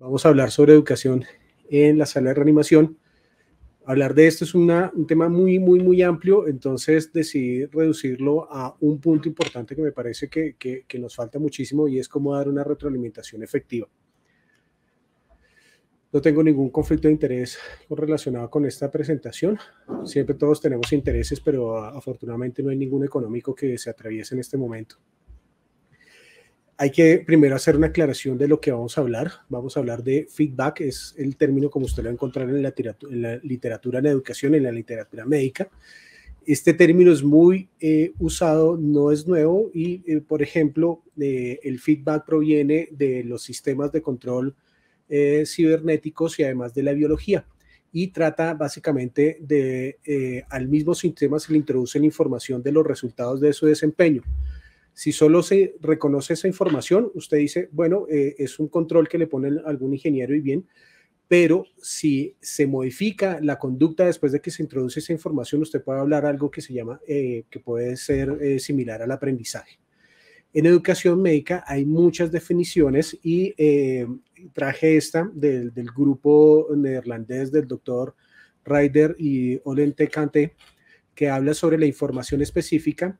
Vamos a hablar sobre educación en la sala de reanimación. Hablar de esto es un tema muy, muy, muy amplio, entonces decidí reducirlo a un punto importante que me parece que, nos falta muchísimo y es cómo dar una retroalimentación efectiva. No tengo ningún conflicto de interés relacionado con esta presentación. Siempre todos tenemos intereses, pero ah, afortunadamente no hay ningún económico que se atraviese en este momento. Hay que primero hacer una aclaración de lo que vamos a hablar. Vamos a hablar de feedback, es el término como usted lo va a encontrar en la, la literatura en educación, en la literatura médica. Este término es muy eh, usado, no es nuevo y, eh, por ejemplo, eh, el feedback proviene de los sistemas de control cibernéticos y además de la biología y trata básicamente de al mismo sistema se le introduce la información de los resultados de su desempeño. Si solo se reconoce esa información, usted dice, bueno, eh, es un control que le pone algún ingeniero y bien, pero si se modifica la conducta después de que se introduce esa información, usted puede hablar algo que se llama, eh, que puede ser eh, similar al aprendizaje. En educación médica hay muchas definiciones y traje esta del, grupo neerlandés del doctor Ryder y Olente Kante, que habla sobre la información específica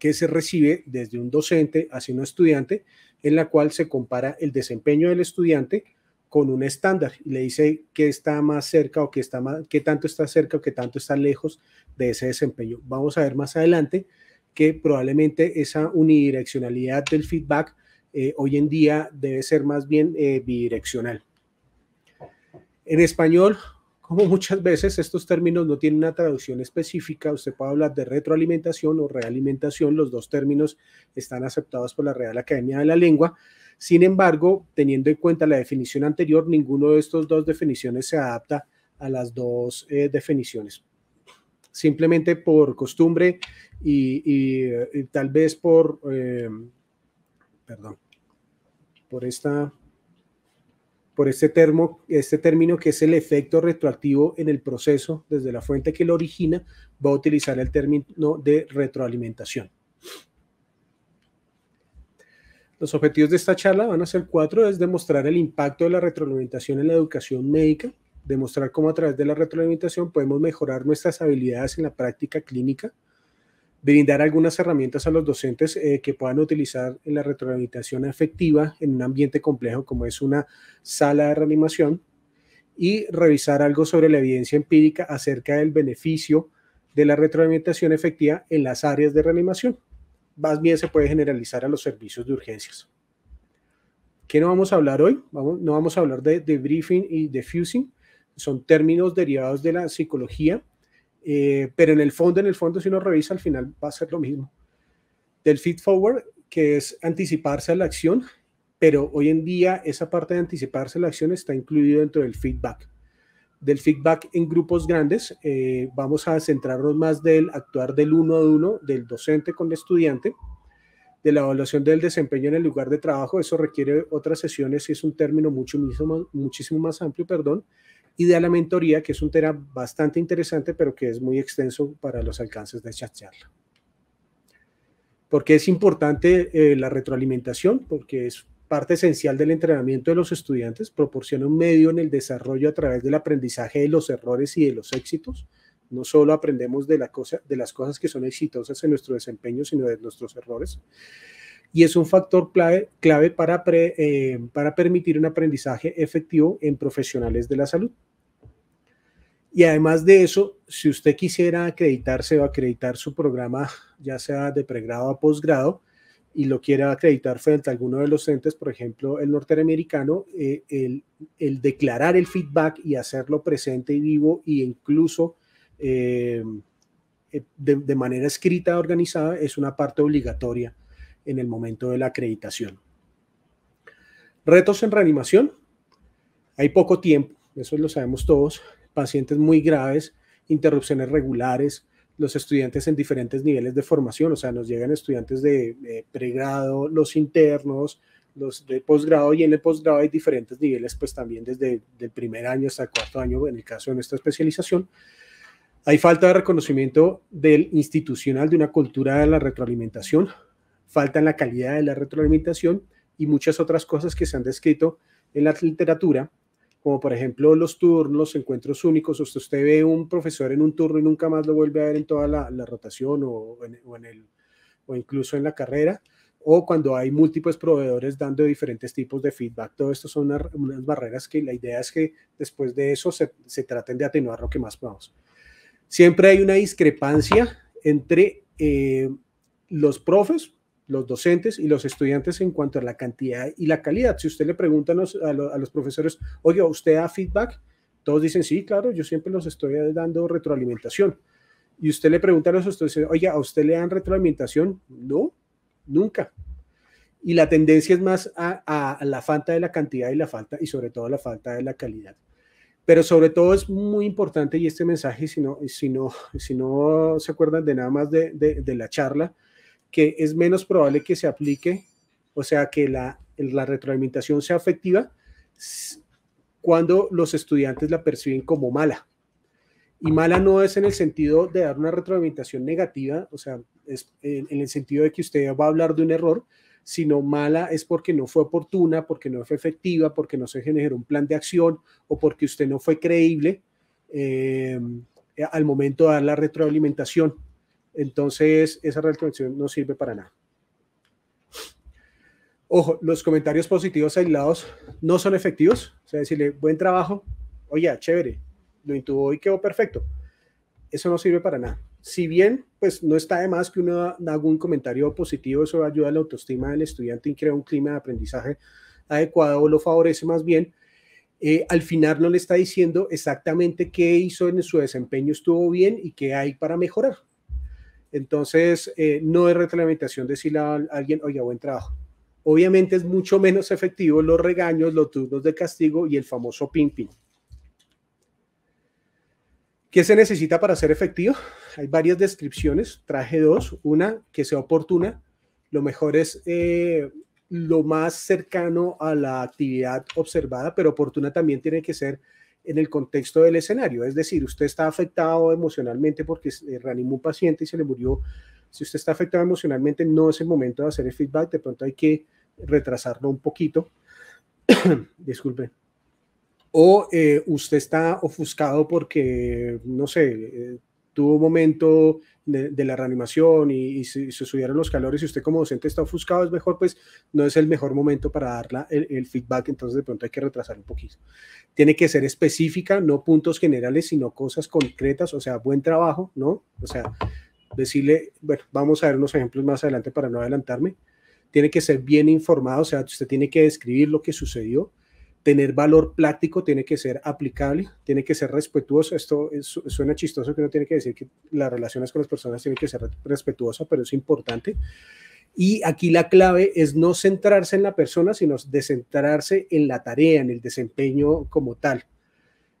que se recibe desde un docente hacia un estudiante, en la cual se compara el desempeño del estudiante con un estándar y le dice qué está más cerca o qué, está más, qué tanto está cerca o qué tanto está lejos de ese desempeño. Vamos a ver más adelante que probablemente esa unidireccionalidad del feedback eh, hoy en día debe ser más bien eh, bidireccional. En español, como muchas veces estos términos no tienen una traducción específica, usted puede hablar de retroalimentación o realimentación, los dos términos están aceptados por la Real Academia de la Lengua. Sin embargo, teniendo en cuenta la definición anterior, ninguno de estos dos definiciones se adapta a las dos eh, definiciones. Simplemente por costumbre y, eh, tal vez por, eh, perdón, por esta por este, este término que es el efecto retroactivo en el proceso desde la fuente que lo origina, va a utilizar el término de retroalimentación. Los objetivos de esta charla van a ser cuatro, es demostrar el impacto de la retroalimentación en la educación médica, demostrar cómo a través de la retroalimentación podemos mejorar nuestras habilidades en la práctica clínica, brindar algunas herramientas a los docentes eh, que puedan utilizar en la retroalimentación efectiva en un ambiente complejo como es una sala de reanimación y revisar algo sobre la evidencia empírica acerca del beneficio de la retroalimentación efectiva en las áreas de reanimación. Más bien se puede generalizar a los servicios de urgencias. ¿Qué no vamos a hablar hoy? no vamos a hablar de debriefing y de fusing. Son términos derivados de la psicología eh, pero en el fondo, en el fondo, si uno revisa al final, va a ser lo mismo. Del feed forward, que es anticiparse a la acción, pero hoy en día esa parte de anticiparse a la acción está incluido dentro del feedback. Del feedback en grupos grandes, eh, vamos a centrarnos más del actuar del uno a uno, del docente con el estudiante, de la evaluación del desempeño en el lugar de trabajo, eso requiere otras sesiones y es un término mucho, muchísimo más amplio, perdón, y de la mentoría, que es un tema bastante interesante, pero que es muy extenso para los alcances de esta charla. Porque es importante eh, la retroalimentación, porque es parte esencial del entrenamiento de los estudiantes, proporciona un medio en el desarrollo a través del aprendizaje de los errores y de los éxitos. No solo aprendemos de, la cosa, de las cosas que son exitosas en nuestro desempeño, sino de nuestros errores. Y es un factor clave, clave para, eh, para permitir un aprendizaje efectivo en profesionales de la salud. Y además de eso, si usted quisiera acreditarse o acreditar su programa, ya sea de pregrado a posgrado, y lo quiera acreditar frente a alguno de los entes, por ejemplo, el norteamericano, eh, el, declarar el feedback y hacerlo presente y vivo e incluso eh, eh, de, de manera escrita, organizada, es una parte obligatoria en el momento de la acreditación. Retos en reanimación. Hay poco tiempo, eso lo sabemos todos pacientes muy graves, interrupciones regulares, los estudiantes en diferentes niveles de formación, o sea, nos llegan estudiantes de, pregrado, los internos, los de posgrado y en el posgrado hay diferentes niveles, pues también desde el primer año hasta el cuarto año, en el caso de nuestra especialización. Hay falta de reconocimiento del institucional de una cultura de la retroalimentación, falta en la calidad de la retroalimentación y muchas otras cosas que se han descrito en la literatura como por ejemplo los turnos, encuentros únicos, o usted ve un profesor en un turno y nunca más lo vuelve a ver en toda la, rotación o, en, o, incluso en la carrera, o cuando hay múltiples proveedores dando diferentes tipos de feedback. Todo esto son unas barreras que la idea es que después de eso se, traten de atenuar lo que más podamos. Siempre hay una discrepancia entre eh, los profes, los docentes y los estudiantes en cuanto a la cantidad y la calidad. Si usted le pregunta a los, a los profesores, oye, ¿usted da feedback? Todos dicen, sí, claro, yo siempre los estoy eh, dando retroalimentación. Y usted le pregunta a los estudiantes, oye, ¿a usted le dan retroalimentación? No, nunca. Y la tendencia es más a, la falta de la cantidad y la falta, y sobre todo la falta de la calidad pero sobre todo es muy importante y este mensaje, si no, si no, si no se acuerdan de nada más de la charla, que es menos probable que se aplique, o sea, que la, retroalimentación sea efectiva, cuando los estudiantes la perciben como mala. Y mala no es en el sentido de dar una retroalimentación negativa, o sea, es en, el sentido de que usted va a hablar de un error, sino mala es porque no fue oportuna, porque no fue efectiva, porque no se generó un plan de acción o porque usted no fue creíble eh, al momento de dar la retroalimentación. Entonces, esa retroacción no sirve para nada. Ojo, los comentarios positivos aislados no son efectivos. O sea, decirle, buen trabajo, oye, chévere, lo intubó y quedó perfecto. Eso no sirve para nada. Si bien, pues no está de más que uno haga un comentario positivo, eso ayuda a la autoestima del estudiante y crea un clima de aprendizaje adecuado, o lo favorece más bien. Eh, al final no le está diciendo exactamente qué hizo en su desempeño, estuvo bien y qué hay para mejorar. Entonces, eh, no es retroalimentación decirle a alguien, oye, buen trabajo. Obviamente es mucho menos efectivo los regaños, los turnos de castigo y el famoso ping-ping. ¿Qué se necesita para ser efectivo? Hay varias descripciones, traje dos, una que sea oportuna, lo mejor es eh, lo más cercano a la actividad observada, pero oportuna también tiene que ser en el contexto del escenario. Es decir, usted está afectado emocionalmente porque eh, reanimó un paciente y se le murió. Si usted está afectado emocionalmente, no es el momento de hacer el feedback. De pronto hay que retrasarlo un poquito. Disculpe. O eh, usted está ofuscado porque, no sé, eh, tuvo un momento de, la reanimación y, si se, subieron los calores y usted como docente está ofuscado, es mejor, pues no es el mejor momento para darle el, el, feedback, entonces de pronto hay que retrasar un poquito. Tiene que ser específica, no puntos generales, sino cosas concretas, o sea, buen trabajo, ¿no? O sea, decirle, bueno, vamos a ver unos ejemplos más adelante para no adelantarme. Tiene que ser bien informado, o sea, usted tiene que describir lo que sucedió tener valor práctico, tiene que ser aplicable, tiene que ser respetuoso. Esto suena chistoso que uno tiene que decir que las relaciones con las personas tienen que ser respetuosas, pero es importante. Y aquí la clave es no centrarse en la persona, sino descentrarse en la tarea, en el desempeño como tal.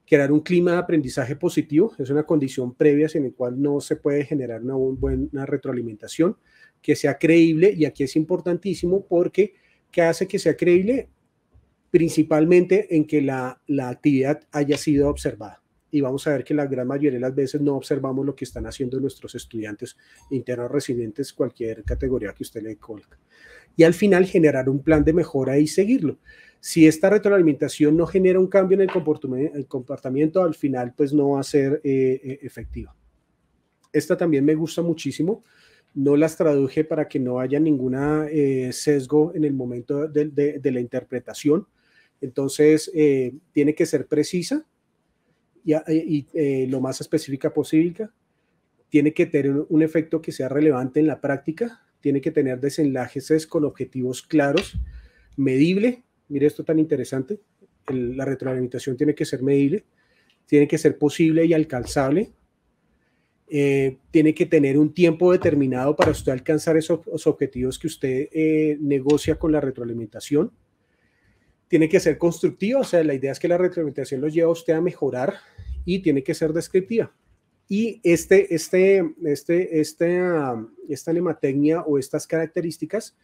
Crear un clima de aprendizaje positivo es una condición previa sin la cual no se puede generar una buena retroalimentación, que sea creíble, y aquí es importantísimo porque ¿qué hace que sea creíble? principalmente en que la, actividad haya sido observada. Y vamos a ver que la gran mayoría de las veces no observamos lo que están haciendo nuestros estudiantes internos residentes, cualquier categoría que usted le coloque. Y al final generar un plan de mejora y seguirlo. Si esta retroalimentación no genera un cambio en el comportamiento, al final pues no va a ser eh, eh, efectiva. Esta también me gusta muchísimo no las traduje para que no haya ningún eh, sesgo en el momento de, la interpretación. Entonces, eh, tiene que ser precisa y, eh, lo más específica posible. Tiene que tener un efecto que sea relevante en la práctica. Tiene que tener desenlaces con objetivos claros, medible. Mire esto tan interesante. la retroalimentación tiene que ser medible. Tiene que ser posible y alcanzable. Eh, tiene que tener un tiempo determinado para usted alcanzar esos objetivos que usted negocia con la retroalimentación tiene que ser constructiva, o sea, la idea es que la retroalimentación lo lleva a usted a mejorar y tiene que ser descriptiva. Y este, este, este, este, um, esta nematecnia o estas características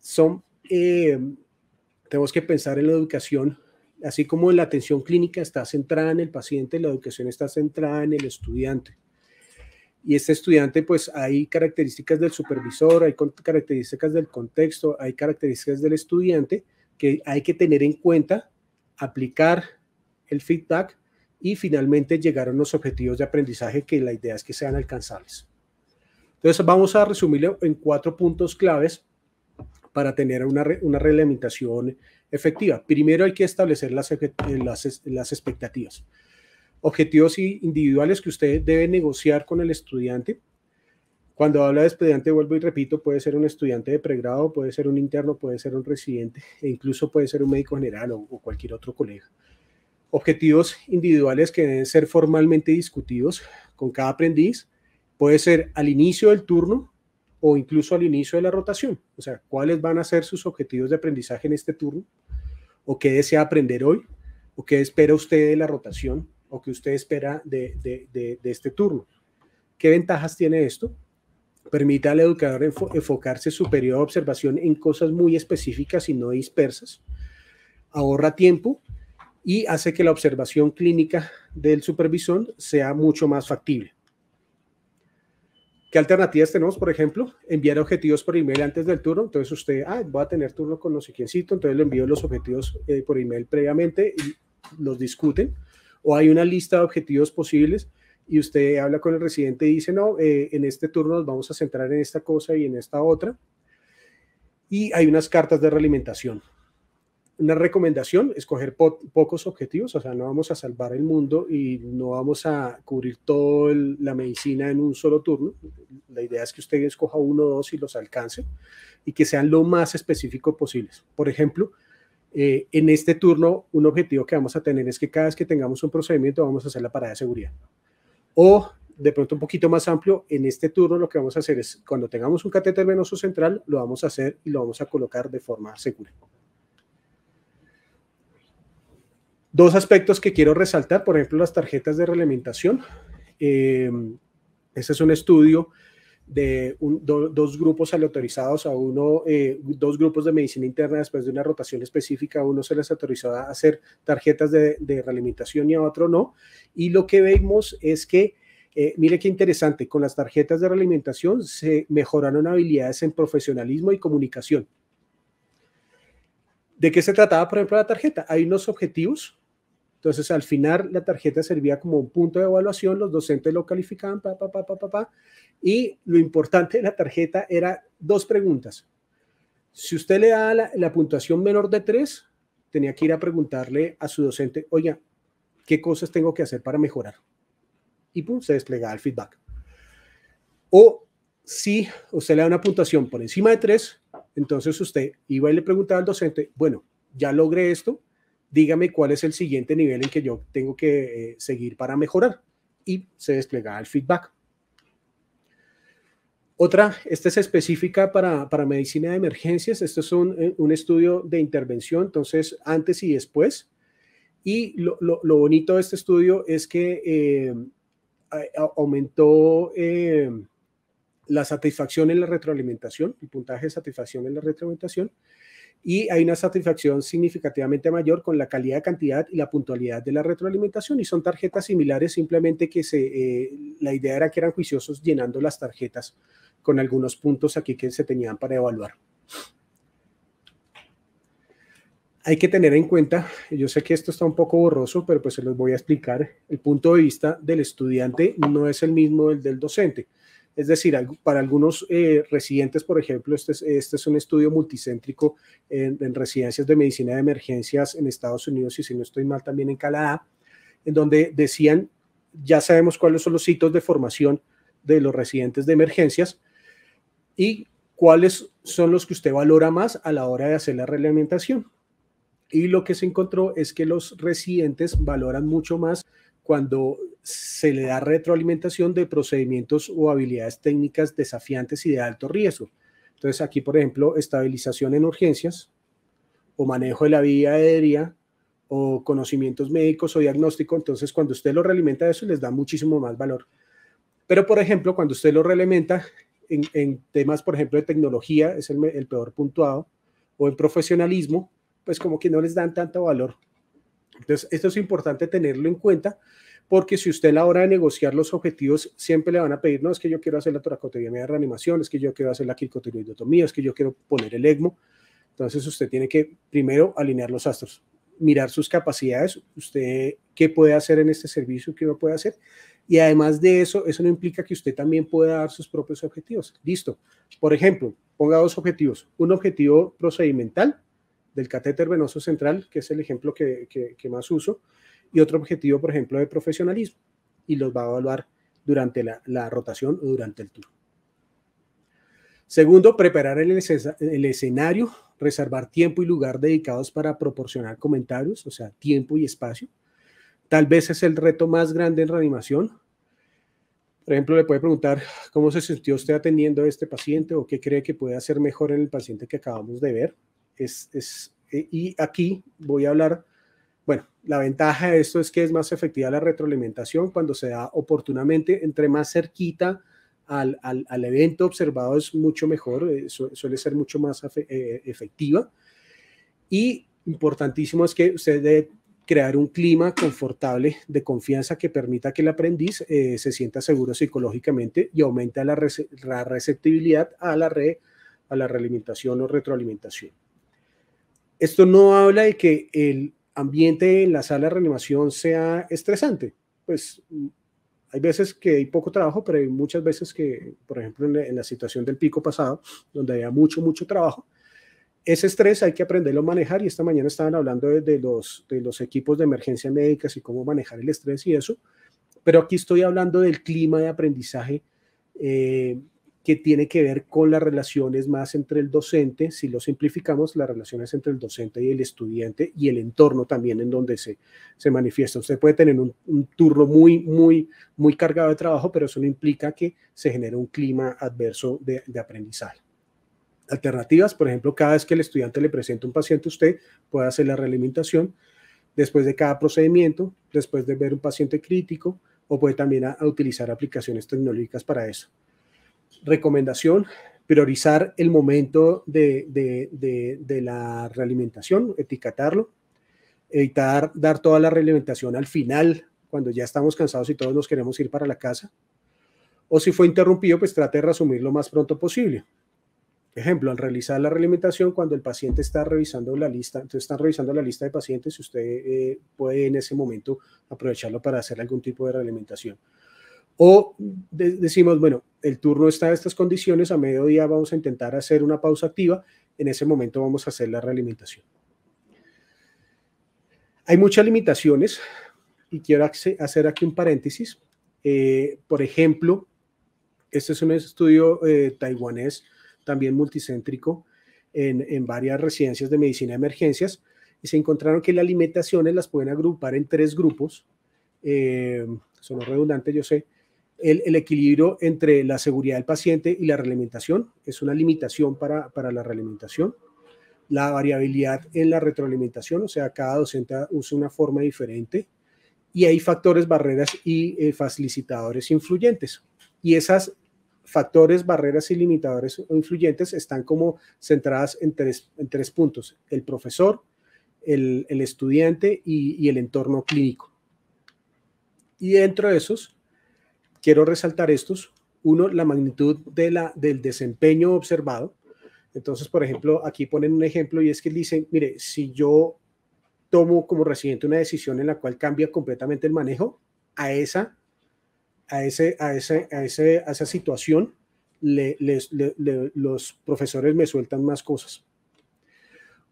son, eh, tenemos que pensar en la educación, así como en la atención clínica está centrada en el paciente, la educación está centrada en el estudiante. Y este estudiante, pues hay características del supervisor, hay características del contexto, hay características del estudiante, que hay que tener en cuenta, aplicar el feedback y finalmente llegar a unos objetivos de aprendizaje que la idea es que sean alcanzables. Entonces vamos a resumirlo en cuatro puntos claves para tener una, una reglamentación efectiva. Primero hay que establecer las, eh, las, las expectativas. Objetivos individuales que usted debe negociar con el estudiante cuando habla de estudiante, vuelvo y repito, puede ser un estudiante de pregrado, puede ser un interno, puede ser un residente e incluso puede ser un médico general o, cualquier otro colega. Objetivos individuales que deben ser formalmente discutidos con cada aprendiz. Puede ser al inicio del turno o incluso al inicio de la rotación. O sea, cuáles van a ser sus objetivos de aprendizaje en este turno o qué desea aprender hoy o qué espera usted de la rotación o qué usted espera de, de, de este turno. ¿Qué ventajas tiene esto? Permita al educador enfocarse su periodo de observación en cosas muy específicas y no dispersas, ahorra tiempo y hace que la observación clínica del supervisor sea mucho más factible. ¿Qué alternativas tenemos? Por ejemplo, enviar objetivos por email antes del turno. Entonces usted, ah, voy a tener turno con no sé entonces le envío los objetivos eh, por email previamente y los discuten. O hay una lista de objetivos posibles y usted habla con el residente y dice, no, eh, en este turno nos vamos a centrar en esta cosa y en esta otra. Y hay unas cartas de realimentación. Una recomendación, escoger pocos objetivos, o sea, no vamos a salvar el mundo y no vamos a cubrir toda la medicina en un solo turno. La idea es que usted escoja uno o dos y los alcance y que sean lo más específicos posibles. Por ejemplo, eh, en este turno, un objetivo que vamos a tener es que cada vez que tengamos un procedimiento vamos a hacer la parada de seguridad o de pronto un poquito más amplio, en este turno lo que vamos a hacer es, cuando tengamos un catéter venoso central, lo vamos a hacer y lo vamos a colocar de forma segura. Dos aspectos que quiero resaltar, por ejemplo, las tarjetas de realimentación. Eh, ese es un estudio de dos grupos autorizados a uno, eh, dos grupos de medicina interna después de una rotación específica, a uno se les autorizaba a hacer tarjetas de, realimentación y a otro no. Y lo que vemos es que, eh, mire qué interesante, con las tarjetas de realimentación se mejoraron habilidades en profesionalismo y comunicación. ¿De qué se trataba, por ejemplo, la tarjeta? Hay unos objetivos entonces, al final, la tarjeta servía como un punto de evaluación, los docentes lo calificaban, pa, pa, pa, pa, pa, y lo importante de la tarjeta era dos preguntas. Si usted le da la, puntuación menor de tres, tenía que ir a preguntarle a su docente, oye, ¿qué cosas tengo que hacer para mejorar? Y pum, se desplegaba el feedback. O si usted le da una puntuación por encima de tres, entonces usted iba y le preguntaba al docente, bueno, ya logré esto, dígame cuál es el siguiente nivel en que yo tengo que eh, seguir para mejorar. Y se desplega el feedback. Otra, esta es específica para, medicina de emergencias. Esto es eh, un, estudio de intervención, entonces antes y después. Y lo, bonito de este estudio es que eh, aumentó la satisfacción en la retroalimentación, el puntaje de satisfacción en la retroalimentación, y hay una satisfacción significativamente mayor con la calidad, cantidad y la puntualidad de la retroalimentación y son tarjetas similares simplemente que se, eh, la idea era que eran juiciosos llenando las tarjetas con algunos puntos aquí que se tenían para evaluar. Hay que tener en cuenta, yo sé que esto está un poco borroso, pero pues se los voy a explicar, el punto de vista del estudiante no es el mismo del docente es decir, para algunos eh, residentes, por ejemplo, este es, este un estudio multicéntrico en, residencias de medicina de emergencias en Estados Unidos y si no estoy mal también en Canadá, en donde decían, ya sabemos cuáles son los sitios de formación de los residentes de emergencias y cuáles son los que usted valora más a la hora de hacer la reglamentación. Y lo que se encontró es que los residentes valoran mucho más cuando se le da retroalimentación de procedimientos o habilidades técnicas desafiantes y de alto riesgo. Entonces aquí, por ejemplo, estabilización en urgencias o manejo de la vía aérea o conocimientos médicos o diagnóstico. Entonces, cuando usted lo realimenta eso, les da muchísimo más valor. Pero, por ejemplo, cuando usted lo realimenta en, temas, por ejemplo, de tecnología, es el, el peor puntuado, o en profesionalismo, pues como que no les dan tanto valor. Entonces, esto es importante tenerlo en cuenta porque si usted a la hora de negociar los objetivos siempre le van a pedir, no, es que yo quiero hacer la toracotería de reanimación, es que yo quiero hacer la quicotiroidotomía, es que yo quiero poner el ECMO. Entonces usted tiene que primero alinear los astros, mirar sus capacidades, usted qué puede hacer en este servicio, qué no puede hacer. Y además de eso, eso no implica que usted también pueda dar sus propios objetivos. Listo. Por ejemplo, ponga dos objetivos. Un objetivo procedimental del catéter venoso central, que es el ejemplo que más uso, y otro objetivo, por ejemplo, de profesionalismo, y los va a evaluar durante la, rotación o durante el turno. Segundo, preparar el, escenario, reservar tiempo y lugar dedicados para proporcionar comentarios, o sea, tiempo y espacio. Tal vez es el reto más grande en reanimación. Por ejemplo, le puede preguntar cómo se sintió usted atendiendo a este paciente o qué cree que puede hacer mejor en el paciente que acabamos de ver. es, eh, y aquí voy a hablar bueno, la ventaja de esto es que es más efectiva la retroalimentación cuando se da oportunamente, entre más cerquita al, al, evento observado es mucho mejor, eh, suele ser mucho más eh, efectiva. Y importantísimo es que usted debe crear un clima confortable de confianza que permita que el aprendiz eh, se sienta seguro psicológicamente y aumenta la, receptibilidad a la a la realimentación o retroalimentación. Esto no habla de que el ambiente en la sala de reanimación sea estresante. Pues hay veces que hay poco trabajo, pero hay muchas veces que, por ejemplo, en la, situación del pico pasado, donde había mucho, mucho trabajo, ese estrés hay que aprenderlo a manejar y esta mañana estaban hablando de, los, de los equipos de emergencia médicas y cómo manejar el estrés y eso, pero aquí estoy hablando del clima de aprendizaje eh, que tiene que ver con las relaciones más entre el docente, si lo simplificamos, las relaciones entre el docente y el estudiante y el entorno también en donde se, se manifiesta. Usted puede tener un, turno muy, muy, muy cargado de trabajo, pero eso no implica que se genere un clima adverso de, aprendizaje alternativas. Por ejemplo, cada vez que el estudiante le presenta un paciente usted, puede hacer la realimentación después de cada procedimiento, después de ver un paciente crítico, o puede también utilizar aplicaciones tecnológicas para eso recomendación, priorizar el momento de, la realimentación, etiquetarlo, evitar dar toda la realimentación al final, cuando ya estamos cansados y todos nos queremos ir para la casa. O si fue interrumpido, pues trate de resumirlo lo más pronto posible. Ejemplo, al realizar la realimentación, cuando el paciente está revisando la lista, entonces están revisando la lista de pacientes, usted eh, puede en ese momento aprovecharlo para hacer algún tipo de realimentación. O decimos, bueno, el turno está en estas condiciones, a mediodía vamos a intentar hacer una pausa activa, en ese momento vamos a hacer la realimentación. Hay muchas limitaciones y quiero hacer aquí un paréntesis. Eh, por ejemplo, este es un estudio eh, taiwanés, también multicéntrico, en, varias residencias de medicina de emergencias, y se encontraron que las limitaciones las pueden agrupar en tres grupos. Eh, son redundantes, yo sé, el, equilibrio entre la seguridad del paciente y la realimentación. Es una limitación para, la realimentación. La variabilidad en la retroalimentación, o sea, cada docente usa una forma diferente. Y hay factores, barreras y eh, facilitadores influyentes. Y esas factores, barreras y limitadores o influyentes están como centradas en tres, en tres puntos. El profesor, el, estudiante y, y el entorno clínico. Y dentro de esos, Quiero resaltar estos. Uno, la magnitud de la, del desempeño observado. Entonces, por ejemplo, aquí ponen un ejemplo y es que dicen, mire, si yo tomo como residente una decisión en la cual cambia completamente el manejo, a esa, a ese, a ese, a esa situación los profesores me sueltan más cosas.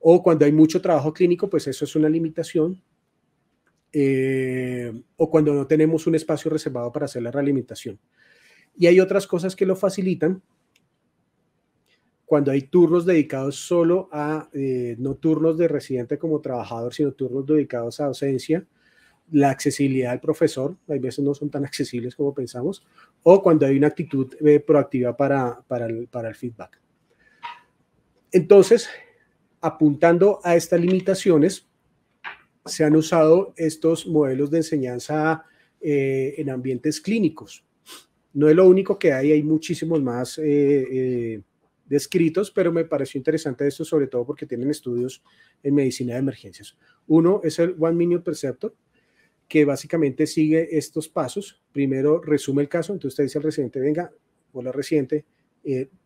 O cuando hay mucho trabajo clínico, pues eso es una limitación. Eh, o cuando no tenemos un espacio reservado para hacer la realimentación. Y hay otras cosas que lo facilitan. Cuando hay turnos dedicados solo a, eh, no turnos de residente como trabajador, sino turnos dedicados a docencia, la accesibilidad al profesor, hay veces no son tan accesibles como pensamos, o cuando hay una actitud eh, proactiva para, para el feedback. Entonces, apuntando a estas limitaciones, se han usado estos modelos de enseñanza eh, en ambientes clínicos. No es lo único que hay, hay muchísimos más eh, eh, descritos, pero me pareció interesante esto, sobre todo porque tienen estudios en medicina de emergencias. Uno es el One Minute Perceptor, que básicamente sigue estos pasos. Primero resume el caso, entonces usted dice al residente, venga, hola residente,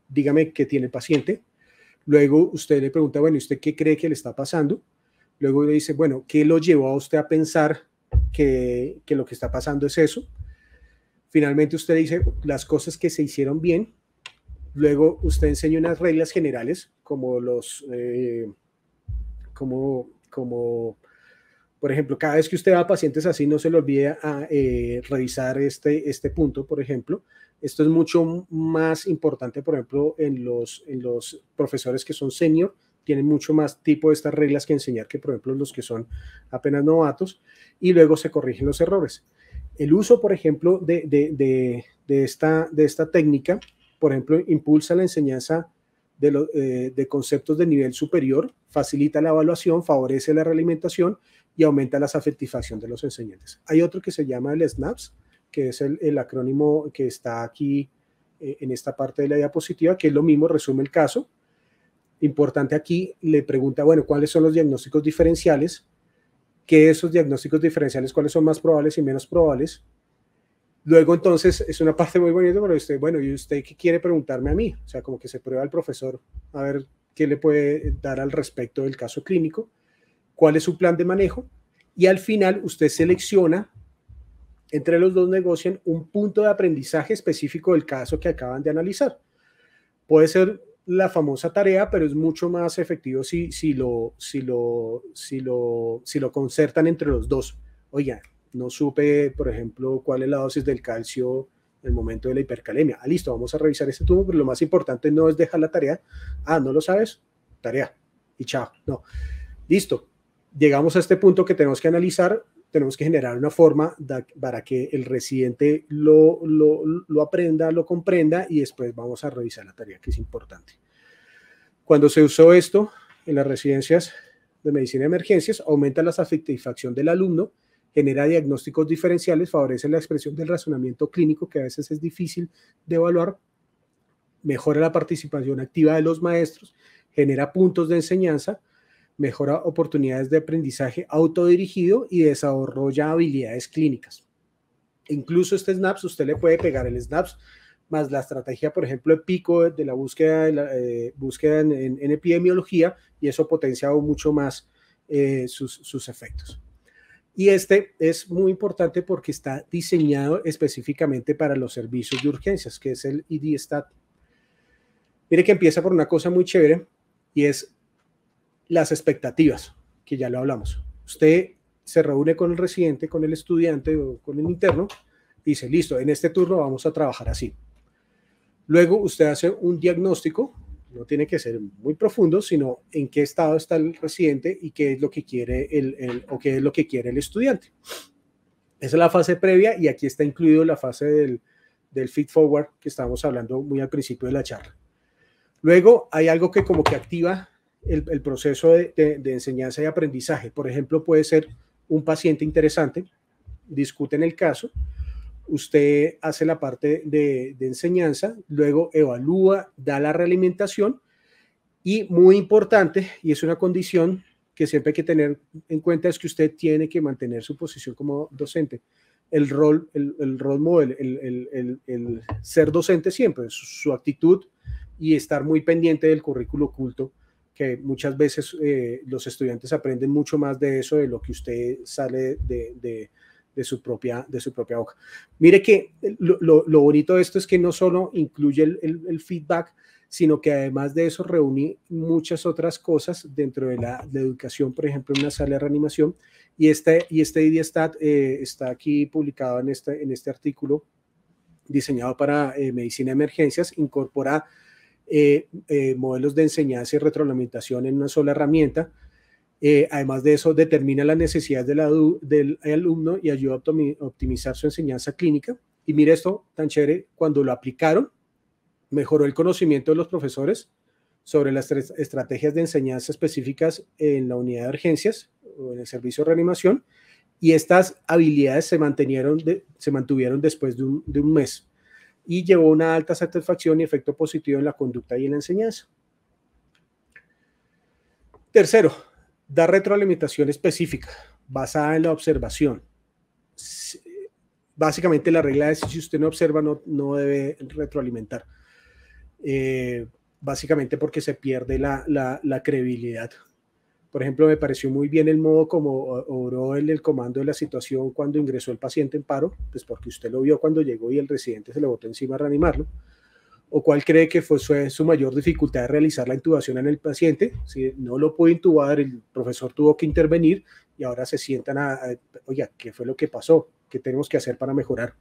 dígame qué tiene el paciente. Luego usted le pregunta, bueno, ¿usted qué cree que le está pasando? Luego le dice, bueno, ¿qué lo llevó a usted a pensar que, lo que está pasando es eso? Finalmente usted dice las cosas que se hicieron bien. Luego usted enseña unas reglas generales, como los, eh, como, como, por ejemplo, cada vez que usted va a pacientes así, no se le olvide a, eh, revisar este, este punto, por ejemplo. Esto es mucho más importante, por ejemplo, en los, en los profesores que son senior, tienen mucho más tipo de estas reglas que enseñar que, por ejemplo, los que son apenas novatos, y luego se corrigen los errores. El uso, por ejemplo, de, esta, de esta técnica, por ejemplo, impulsa la enseñanza eh, de, conceptos de nivel superior, facilita la evaluación, favorece la realimentación y aumenta la satisfacción de los enseñantes. Hay otro que se llama el SNAPS, que es el, acrónimo que está aquí eh, en esta parte de la diapositiva, que es lo mismo, resume el caso, importante aquí, le pregunta, bueno, ¿cuáles son los diagnósticos diferenciales? ¿Qué esos diagnósticos diferenciales, cuáles son más probables y menos probables? Luego entonces es una parte muy bonita, pero usted, bueno, ¿y usted qué quiere preguntarme a mí? O sea, como que se prueba el profesor a ver qué le puede dar al respecto del caso clínico, cuál es su plan de manejo y al final usted selecciona, entre los dos negocian un punto de aprendizaje específico del caso que acaban de analizar. Puede ser la famosa tarea, pero es mucho más efectivo si, si, lo, si, lo, si, lo, si lo concertan entre los dos. Oiga, no supe, por ejemplo, cuál es la dosis del calcio en el momento de la hipercalemia. Ah, listo, vamos a revisar este tubo, pero lo más importante no es dejar la tarea. Ah, no lo sabes, tarea. Y chao. No. Listo. Llegamos a este punto que tenemos que analizar tenemos que generar una forma para que el residente lo, lo, aprenda, lo comprenda y después vamos a revisar la tarea que es importante. Cuando se usó esto en las residencias de medicina de emergencias, aumenta la satisfacción del alumno, genera diagnósticos diferenciales, favorece la expresión del razonamiento clínico que a veces es difícil de evaluar, mejora la participación activa de los maestros, genera puntos de enseñanza, mejora oportunidades de aprendizaje autodirigido y desarrolla habilidades clínicas. Incluso este SNAPS, usted le puede pegar el SNAPS más la estrategia, por ejemplo, de pico de la búsqueda, eh, búsqueda en, epidemiología y eso potencia mucho más eh, sus, efectos. Y este es muy importante porque está diseñado específicamente para los servicios de urgencias, que es el ID-STAT. Mire que empieza por una cosa muy chévere y es las expectativas, que ya lo hablamos. Usted se reúne con el residente, con el estudiante o con el interno, dice, listo, en este turno vamos a trabajar así. Luego usted hace un diagnóstico, no tiene que ser muy profundo, sino en qué estado está el residente y qué es lo que quiere el, o qué es lo que quiere el estudiante. Esa es la fase previa y aquí está incluido la fase del, del feed forward que estábamos hablando muy al principio de la charla. Luego hay algo que como que activa el, proceso de, enseñanza y aprendizaje. Por ejemplo, puede ser un paciente interesante, discuten el caso, usted hace la parte de, enseñanza, luego evalúa, da la realimentación y muy importante, y es una condición que siempre hay que tener en cuenta es que usted tiene que mantener su posición como docente. El rol, el, el rol model, el, ser docente siempre, su, su, actitud y estar muy pendiente del currículo oculto que muchas veces eh, los estudiantes aprenden mucho más de eso de lo que usted sale de, de, su, propia, de su propia hoja Mire que lo, lo, lo, bonito de esto es que no solo incluye el, el, feedback, sino que además de eso reúne muchas otras cosas dentro de la, educación, por ejemplo, una sala de reanimación. Y este, y este IDSTAT eh, está aquí publicado en este, en este artículo diseñado para eh, medicina de emergencias, incorpora eh, eh, modelos de enseñanza y retroalimentación en una sola herramienta. Eh, además de eso, determina las necesidades del alumno y ayuda a optimizar su enseñanza clínica. Y mire esto tan chévere, cuando lo aplicaron, mejoró el conocimiento de los profesores sobre las tres estrategias de enseñanza específicas en la unidad de urgencias o en el servicio de reanimación. Y estas habilidades se, mantuvieron después de un mes y llevó una alta satisfacción y efecto positivo en la conducta y en la enseñanza. Tercero, da retroalimentación específica basada en la observación. Básicamente la regla es si usted no observa no, debe retroalimentar. Eh, básicamente porque se pierde la, la, la credibilidad por ejemplo, me pareció muy bien el modo como oró el comando de la situación cuando ingresó el paciente en paro, pues porque usted lo vio cuando llegó y el residente se le botó encima a reanimarlo. ¿O cuál cree que fue su, mayor dificultad de realizar la intubación en el paciente? Si no lo pudo intubar, el profesor tuvo que intervenir y ahora se sientan a, a ¿qué fue lo que pasó? ¿Qué tenemos que hacer para mejorar?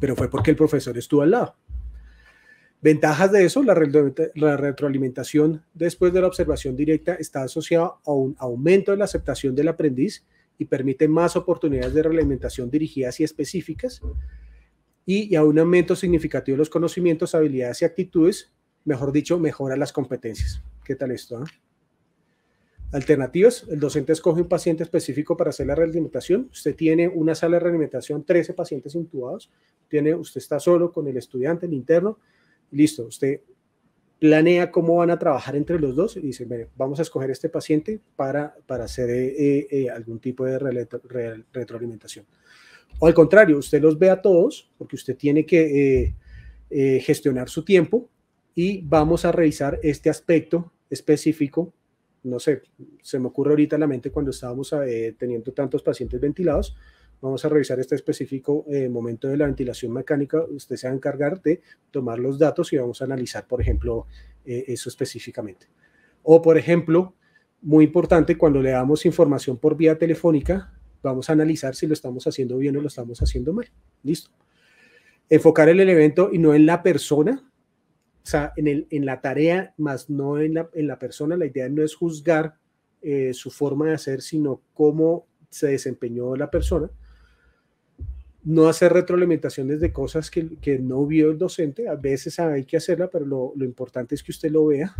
Pero fue porque el profesor estuvo al lado. Ventajas de eso, la, retroalimentación después de la observación directa está asociada a un aumento de la aceptación del aprendiz y permite más oportunidades de realimentación dirigidas y específicas y, a un aumento significativo de los conocimientos, habilidades y actitudes, mejor dicho, mejora las competencias. ¿Qué tal esto? Ah? Alternativas, el docente escoge un paciente específico para hacer la realimentación. Usted tiene una sala de realimentación, 13 pacientes intubados, tiene, usted está solo con el estudiante, el interno, listo, usted planea cómo van a trabajar entre los dos y dice, vamos a escoger este paciente para, hacer eh, eh, eh, algún tipo de retroalimentación. O al contrario, usted los ve a todos porque usted tiene que gestionar su tiempo y vamos a revisar este aspecto específico. No sé, se me ocurre ahorita en la mente cuando estábamos teniendo tantos pacientes ventilados, vamos a revisar este específico eh, momento de la ventilación mecánica. Usted se va a encargar de tomar los datos y vamos a analizar, por ejemplo, eh, eso específicamente. O, por ejemplo, muy importante, cuando le damos información por vía telefónica, vamos a analizar si lo estamos haciendo bien o lo estamos haciendo mal. Listo. Enfocar el evento y no en la persona, o sea, en, el, en la tarea, más no en la, en la persona. La idea no es juzgar eh, su forma de hacer, sino cómo se desempeñó la persona no hacer retroalimentaciones de cosas que, no vio el docente, a veces hay que hacerla, pero lo, importante es que usted lo vea.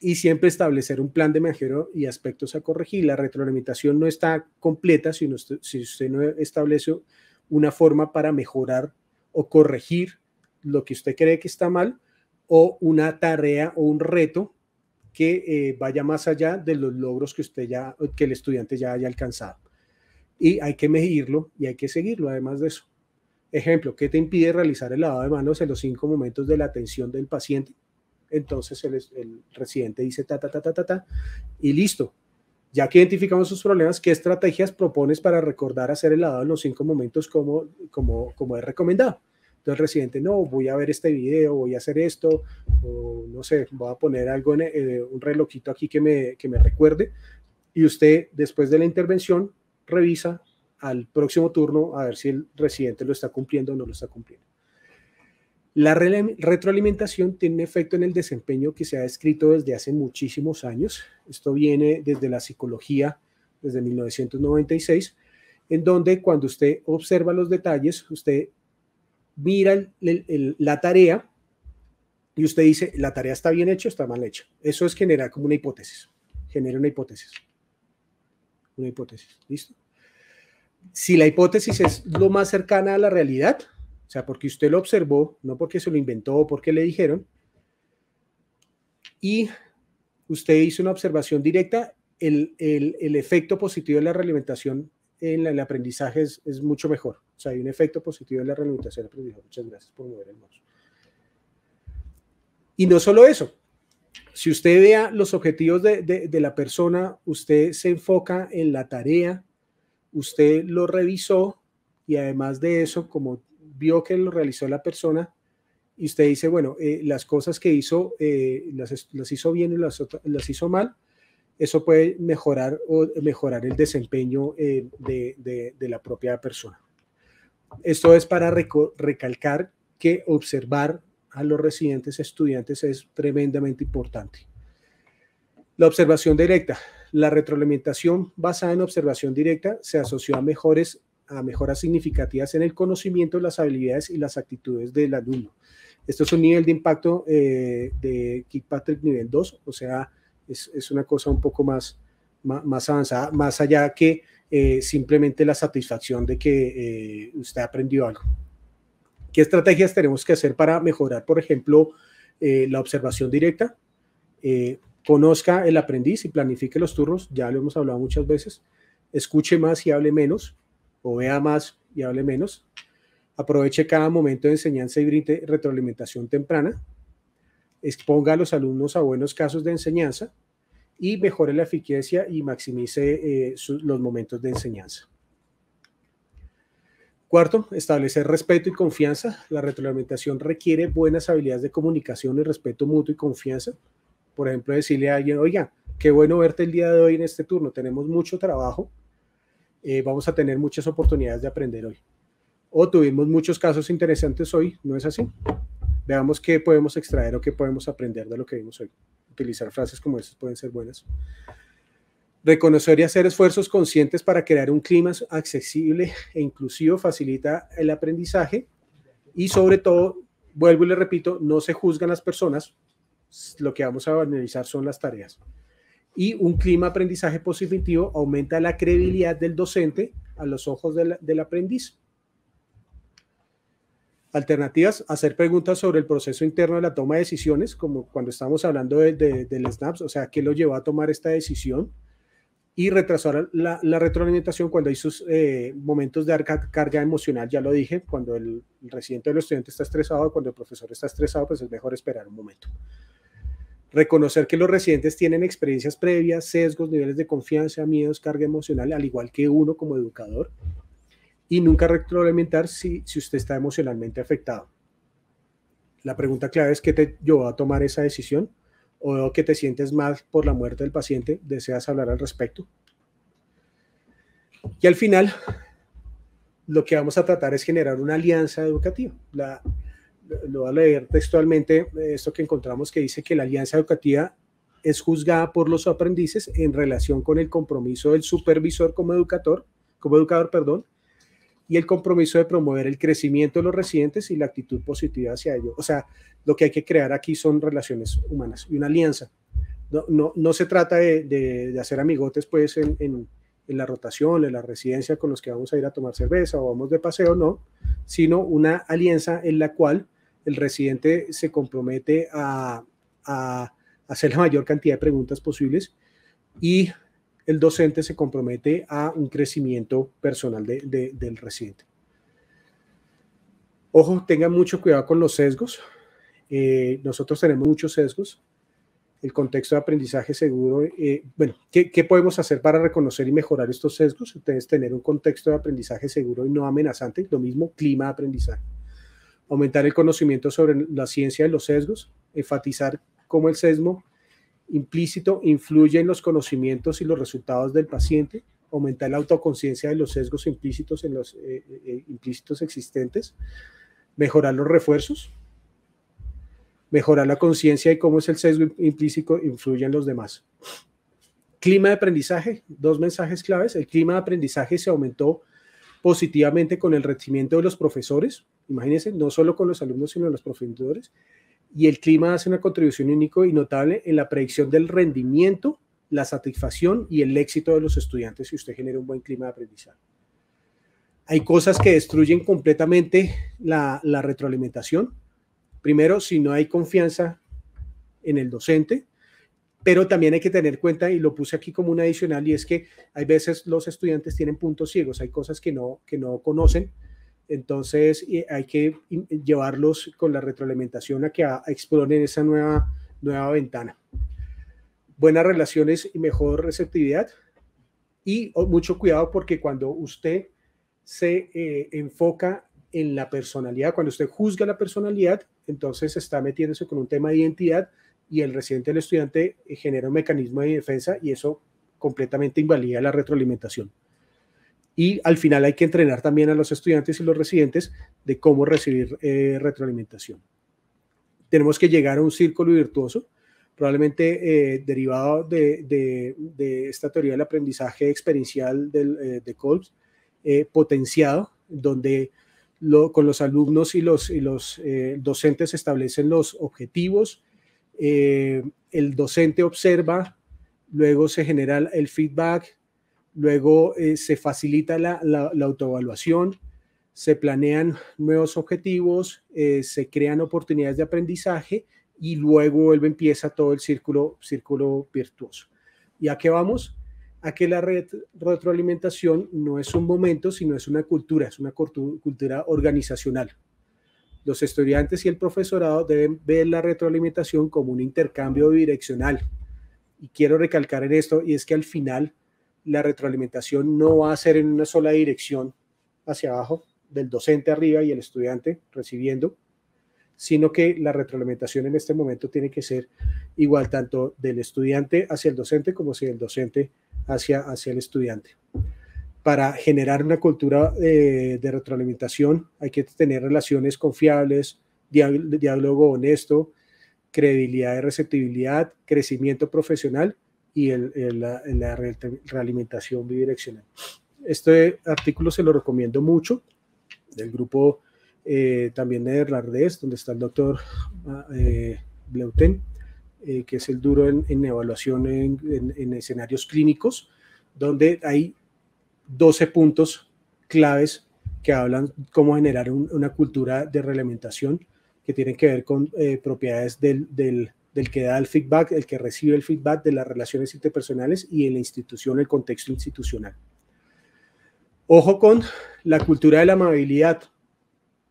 Y siempre establecer un plan de mejora y aspectos a corregir. La retroalimentación no está completa si, si usted no establece una forma para mejorar o corregir lo que usted cree que está mal o una tarea o un reto que eh, vaya más allá de los logros que usted ya, que el estudiante ya haya alcanzado y hay que medirlo y hay que seguirlo además de eso. Ejemplo, ¿qué te impide realizar el lavado de manos en los cinco momentos de la atención del paciente? Entonces el, el residente dice ta, ta, ta, ta, ta, y listo. Ya que identificamos sus problemas, ¿qué estrategias propones para recordar hacer el lavado en los cinco momentos como, como, como es recomendado? Entonces el residente, no, voy a ver este video, voy a hacer esto, o no sé, voy a poner algo eh, un relojito aquí que me, que me recuerde. Y usted, después de la intervención, revisa al próximo turno a ver si el residente lo está cumpliendo o no lo está cumpliendo. La retroalimentación tiene efecto en el desempeño que se ha descrito desde hace muchísimos años. Esto viene desde la psicología, desde 1996, en donde cuando usted observa los detalles, usted mira la tarea y usted dice, la tarea está bien hecha o está mal hecha. Eso es generar como una hipótesis, genera una hipótesis una hipótesis. ¿Listo? Si la hipótesis es lo más cercana a la realidad, o sea, porque usted lo observó, no porque se lo inventó o porque le dijeron, y usted hizo una observación directa, el, efecto positivo de la realimentación en, el aprendizaje es, mucho mejor. O sea, hay un efecto positivo de la realimentación del aprendizaje. Muchas gracias por mover el Y no solo eso, si usted vea los objetivos de, la persona, usted se enfoca en la tarea, usted lo revisó y además de eso, como vio que lo realizó la persona, y usted dice, bueno, eh, las cosas que hizo, eh, las, hizo bien y las, las, hizo mal, eso puede mejorar o mejorar el desempeño eh, de, la propia persona. Esto es para recalcar que observar a los residentes estudiantes es tremendamente importante. La observación directa. La retroalimentación basada en observación directa se asoció a, mejores, a mejoras significativas en el conocimiento, las habilidades y las actitudes del alumno. Esto es un nivel de impacto eh, de Kirkpatrick nivel 2, o sea, es, una cosa un poco más, más, avanzada, más allá que eh, simplemente la satisfacción de que eh, usted aprendió algo. ¿Qué estrategias tenemos que hacer para mejorar, por ejemplo, eh, la observación directa? Eh, conozca el aprendiz y planifique los turnos, ya lo hemos hablado muchas veces. Escuche más y hable menos, o vea más y hable menos. Aproveche cada momento de enseñanza y brinde retroalimentación temprana. Exponga a los alumnos a buenos casos de enseñanza y mejore la eficiencia y maximice eh, los momentos de enseñanza. Cuarto, establecer respeto y confianza. La retroalimentación requiere buenas habilidades de comunicación y respeto mutuo y confianza. Por ejemplo, decirle a alguien, oiga, qué bueno verte el día de hoy en este turno, tenemos mucho trabajo, eh, vamos a tener muchas oportunidades de aprender hoy. O tuvimos muchos casos interesantes hoy, ¿no es así? Veamos qué podemos extraer o qué podemos aprender de lo que vimos hoy. Utilizar frases como esas pueden ser buenas. Reconocer y hacer esfuerzos conscientes para crear un clima accesible e inclusivo facilita el aprendizaje y sobre todo, vuelvo y le repito, no se juzgan las personas, lo que vamos a analizar son las tareas. Y un clima aprendizaje positivo aumenta la credibilidad del docente a los ojos del, aprendiz. Alternativas, hacer preguntas sobre el proceso interno de la toma de decisiones, como cuando estamos hablando del de, SNAPS, o sea, ¿qué lo llevó a tomar esta decisión? y retrasar la, retroalimentación cuando hay sus eh, momentos de carga emocional, ya lo dije, cuando el, residente o el estudiante está estresado, cuando el profesor está estresado, pues es mejor esperar un momento. Reconocer que los residentes tienen experiencias previas, sesgos, niveles de confianza, miedos, carga emocional, al igual que uno como educador. Y nunca retroalimentar si, si usted está emocionalmente afectado. La pregunta clave es qué te llevó a tomar esa decisión o que te sientes mal por la muerte del paciente, deseas hablar al respecto. Y al final, lo que vamos a tratar es generar una alianza educativa. La, lo voy a leer textualmente eh, esto que encontramos que dice que la alianza educativa es juzgada por los aprendices en relación con el compromiso del supervisor como educador, como educador, perdón, y el compromiso de promover el crecimiento de los residentes y la actitud positiva hacia ellos. O sea, lo que hay que crear aquí son relaciones humanas y una alianza. No, no, se trata de, hacer amigotes pues en, la rotación, en la residencia con los que vamos a ir a tomar cerveza o vamos de paseo, no, sino una alianza en la cual el residente se compromete a, a hacer la mayor cantidad de preguntas posibles y el docente se compromete a un crecimiento personal del residente. Ojo, tengan mucho cuidado con los sesgos. Eh, nosotros tenemos muchos sesgos. El contexto de aprendizaje seguro, eh, bueno, ¿qué, podemos hacer para reconocer y mejorar estos sesgos? Ustedes tener un contexto de aprendizaje seguro y no amenazante, lo mismo clima de aprendizaje. Aumentar el conocimiento sobre la ciencia de los sesgos, enfatizar cómo el sesgo implícito influye en los conocimientos y los resultados del paciente, aumentar la autoconciencia de los sesgos implícitos, en los, eh, eh, eh, implícitos existentes, mejorar los refuerzos, mejorar la conciencia y cómo es el sesgo implícito influye en los demás. Clima de aprendizaje, dos mensajes claves. El clima de aprendizaje se aumentó positivamente con el rendimiento de los profesores, imagínense, no solo con los alumnos, sino los profesores, y el clima hace una contribución único y notable en la predicción del rendimiento, la satisfacción y el éxito de los estudiantes si usted genera un buen clima de aprendizaje. Hay cosas que destruyen completamente la, la retroalimentación. Primero, si no hay confianza en el docente, pero también hay que tener cuenta, y lo puse aquí como un adicional, y es que hay veces los estudiantes tienen puntos ciegos, hay cosas que no, que no conocen entonces hay que llevarlos con la retroalimentación a que exploren esa nueva, nueva ventana. Buenas relaciones y mejor receptividad. Y mucho cuidado porque cuando usted se eh, enfoca en la personalidad, cuando usted juzga la personalidad, entonces está metiéndose con un tema de identidad y el residente el estudiante eh, genera un mecanismo de defensa y eso completamente invalida la retroalimentación. Y al final hay que entrenar también a los estudiantes y los residentes de cómo recibir eh, retroalimentación. Tenemos que llegar a un círculo virtuoso, probablemente eh, derivado de, esta teoría del aprendizaje experiencial eh, de eh, potenciado, donde con los alumnos y los, y los docentes establecen los objetivos, el docente observa, luego se genera el feedback, Luego eh, se facilita la, autoevaluación, se planean nuevos objetivos, eh, se crean oportunidades de aprendizaje y luego vuelve empieza todo el círculo, círculo virtuoso. ¿Y a qué vamos? A que la red, retroalimentación no es un momento, sino es una cultura, es una cultura organizacional. Los estudiantes y el profesorado deben ver la retroalimentación como un intercambio direccional. Y quiero recalcar en esto, y es que al final la retroalimentación no va a ser en una sola dirección hacia abajo, del docente arriba y el estudiante recibiendo, sino que la retroalimentación en este momento tiene que ser igual tanto del estudiante hacia el docente como si el docente hacia, hacia el estudiante. Para generar una cultura eh, de retroalimentación hay que tener relaciones confiables, diálogo honesto, credibilidad y receptibilidad, crecimiento profesional y la, realimentación bidireccional. Este artículo se lo recomiendo mucho, del grupo eh, también redes donde está el doctor ah, eh, Bleuten, eh, que es el duro en, evaluación en, escenarios clínicos, donde hay 12 puntos claves que hablan cómo generar una cultura de realimentación que tienen que ver con eh, propiedades del, del del que da el feedback, el que recibe el feedback de las relaciones interpersonales y en la institución, el contexto institucional. Ojo con la cultura de la amabilidad.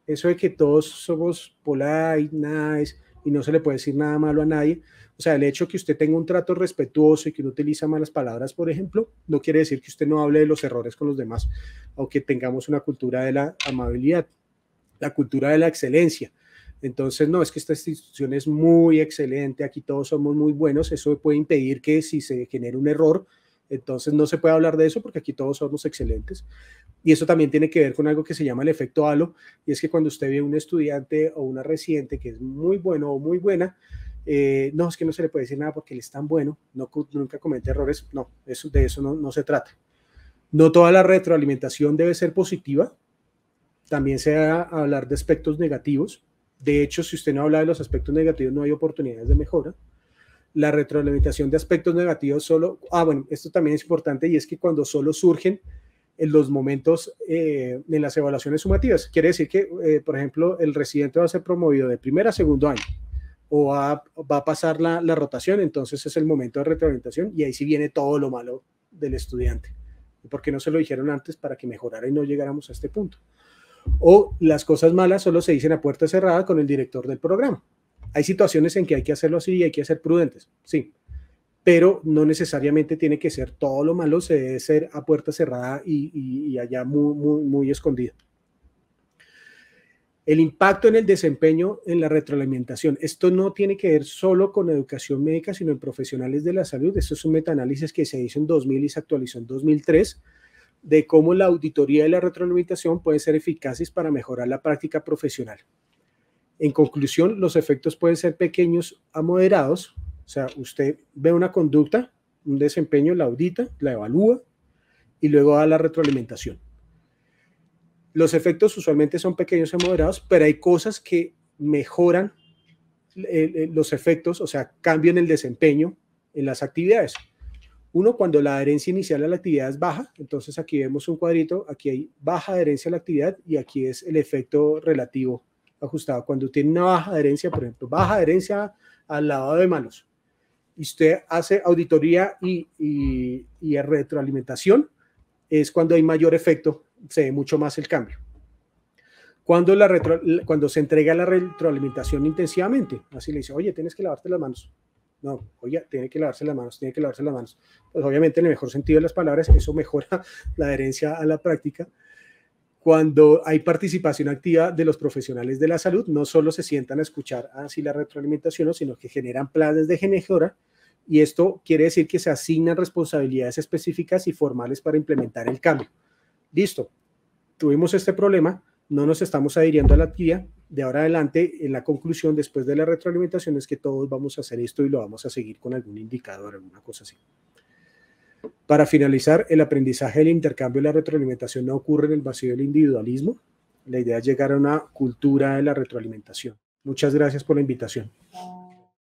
Eso de que todos somos polite, nice, y no se le puede decir nada malo a nadie. O sea, el hecho que usted tenga un trato respetuoso y que no utiliza malas palabras, por ejemplo, no quiere decir que usted no hable de los errores con los demás, aunque tengamos una cultura de la amabilidad, la cultura de la excelencia. Entonces, no, es que esta institución es muy excelente, aquí todos somos muy buenos, eso puede impedir que si se genere un error, entonces no se puede hablar de eso porque aquí todos somos excelentes. Y eso también tiene que ver con algo que se llama el efecto halo, y es que cuando usted ve a un estudiante o una reciente que es muy bueno o muy buena, eh, no, es que no se le puede decir nada porque él es tan bueno, no, nunca comete errores, no, de eso no, no se trata. No toda la retroalimentación debe ser positiva, también se va a hablar de aspectos negativos, de hecho, si usted no habla de los aspectos negativos, no hay oportunidades de mejora. La retroalimentación de aspectos negativos solo, ah, bueno, esto también es importante y es que cuando solo surgen en los momentos eh, en las evaluaciones sumativas, quiere decir que, eh, por ejemplo, el residente va a ser promovido de primer a segundo año o va, a pasar la, rotación, entonces es el momento de retroalimentación y ahí sí viene todo lo malo del estudiante. ¿Por qué no se lo dijeron antes para que mejorara y no llegáramos a este punto? o las cosas malas solo se dicen a puerta cerrada con el director del programa. Hay situaciones en que hay que hacerlo así y hay que ser prudentes, sí, pero no necesariamente tiene que ser todo lo malo, se debe ser a puerta cerrada y, allá muy, muy, muy escondido. El impacto en el desempeño, en la retroalimentación. Esto no tiene que ver solo con educación médica, sino en profesionales de la salud. Esto es un metaanálisis que se hizo en 2000 y se actualizó en 2003 de cómo la auditoría y la retroalimentación pueden ser eficaces para mejorar la práctica profesional. En conclusión, los efectos pueden ser pequeños a moderados, o sea, usted ve una conducta, un desempeño, la audita, la evalúa y luego da la retroalimentación. Los efectos usualmente son pequeños a moderados, pero hay cosas que mejoran eh, eh, los efectos, o sea, cambian el desempeño en las actividades. Uno, cuando la adherencia inicial a la actividad es baja, entonces aquí vemos un cuadrito, aquí hay baja adherencia a la actividad y aquí es el efecto relativo ajustado. Cuando tiene una baja adherencia, por ejemplo, baja adherencia al lavado de manos, y usted hace auditoría y, retroalimentación, es cuando hay mayor efecto, se ve mucho más el cambio. Cuando, la cuando se entrega la retroalimentación intensivamente, así le dice, oye, tienes que lavarte las manos no, oye, tiene que lavarse las manos, tiene que lavarse las manos. Pues obviamente en el mejor sentido de las palabras, eso mejora la adherencia a la práctica. Cuando hay participación activa de los profesionales de la salud, no solo se sientan a escuchar así la retroalimentación, sino que generan planes de genejora y esto quiere decir que se asignan responsabilidades específicas y formales para implementar el cambio. Listo, tuvimos este problema, no nos estamos adhiriendo a la actividad, de ahora adelante, en eh, la conclusión después de la retroalimentación es que todos vamos a hacer esto y lo vamos a seguir con algún indicador, alguna cosa así. Para finalizar, el aprendizaje, el intercambio y la retroalimentación no ocurre en el vacío del individualismo. La idea es llegar a una cultura de la retroalimentación. Muchas gracias por la invitación.